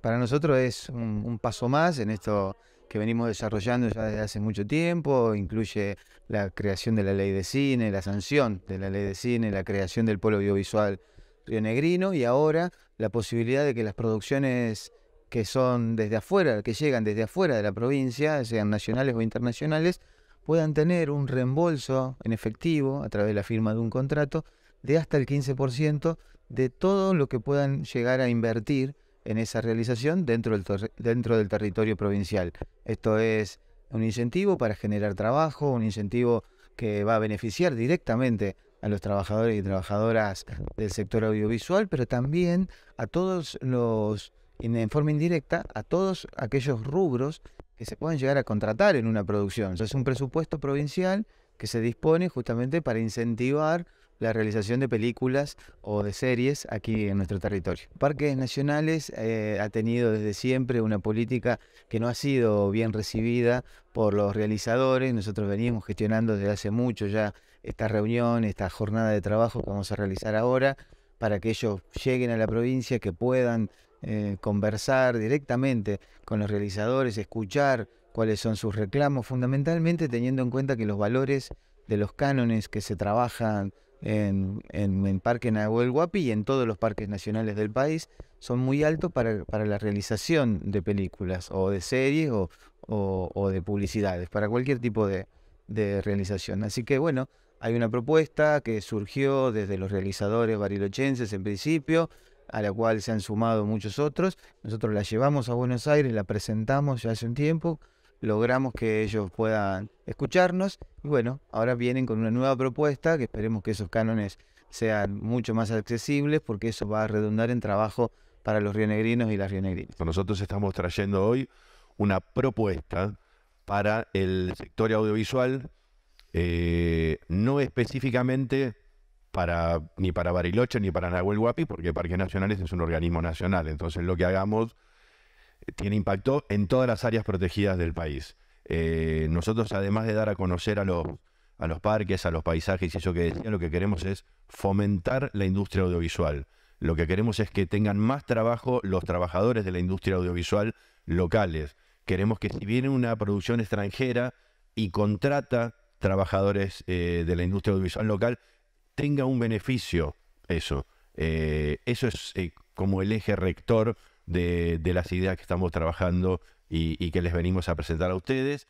para nosotros es un, paso más en esto que venimos desarrollando ya desde hace mucho tiempo, incluye la creación de la ley de cine, la sanción de la ley de cine, la creación del polo audiovisual rionegrino y ahora la posibilidad de que las producciones que son desde afuera, que llegan desde afuera de la provincia, sean nacionales o internacionales, puedan tener un reembolso en efectivo a través de la firma de un contrato de hasta el 15% de todo lo que puedan llegar a invertir en esa realización dentro del, dentro del territorio provincial. Esto es un incentivo para generar trabajo, un incentivo que va a beneficiar directamente a los trabajadores y trabajadoras del sector audiovisual, pero también a todos los, en forma indirecta, a todos aquellos rubros que se puedan llegar a contratar en una producción. Es un presupuesto provincial que se dispone justamente para incentivar la realización de películas o de series aquí en nuestro territorio. Parques Nacionales eh, ha tenido desde siempre una política que no ha sido bien recibida por los realizadores. Nosotros venimos gestionando desde hace mucho ya esta reunión, esta jornada de trabajo que vamos a realizar ahora para que ellos lleguen a la provincia, que puedan eh, conversar directamente con los realizadores, escuchar cuáles son sus reclamos, fundamentalmente teniendo en cuenta que los valores de los cánones que se trabajan en, en Parque Nahuel Huapi y en todos los parques nacionales del país, son muy altos para, la realización de películas o de series o, de publicidades, para cualquier tipo de, de realización. Así que bueno, hay una propuesta que surgió desde los realizadores barilochenses en principio, a la cual se han sumado muchos otros. Nosotros la llevamos a Buenos Aires, la presentamos ya hace un tiempo logramos que ellos puedan escucharnos. Y bueno, ahora vienen con una nueva propuesta que esperemos que esos cánones sean mucho más accesibles porque eso va a redundar en trabajo para los rionegrinos y las rionegrinas. Nosotros estamos trayendo hoy una propuesta para el sector audiovisual, eh, no específicamente para, ni para Bariloche ni para Nahuel Huapi, porque Parques Nacionales es un organismo nacional. Entonces lo que hagamos tiene impacto en todas las áreas protegidas del país. Eh, nosotros, además de dar a conocer a los, a los parques, a los paisajes y eso que decía, lo que queremos es fomentar la industria audiovisual. Lo que queremos es que tengan más trabajo los trabajadores de la industria audiovisual locales. Queremos que si viene una producción extranjera y contrata trabajadores eh, de la industria audiovisual local, tenga un beneficio eso. Eh, eso es como el eje rector de, las ideas que estamos trabajando y que les venimos a presentar a ustedes.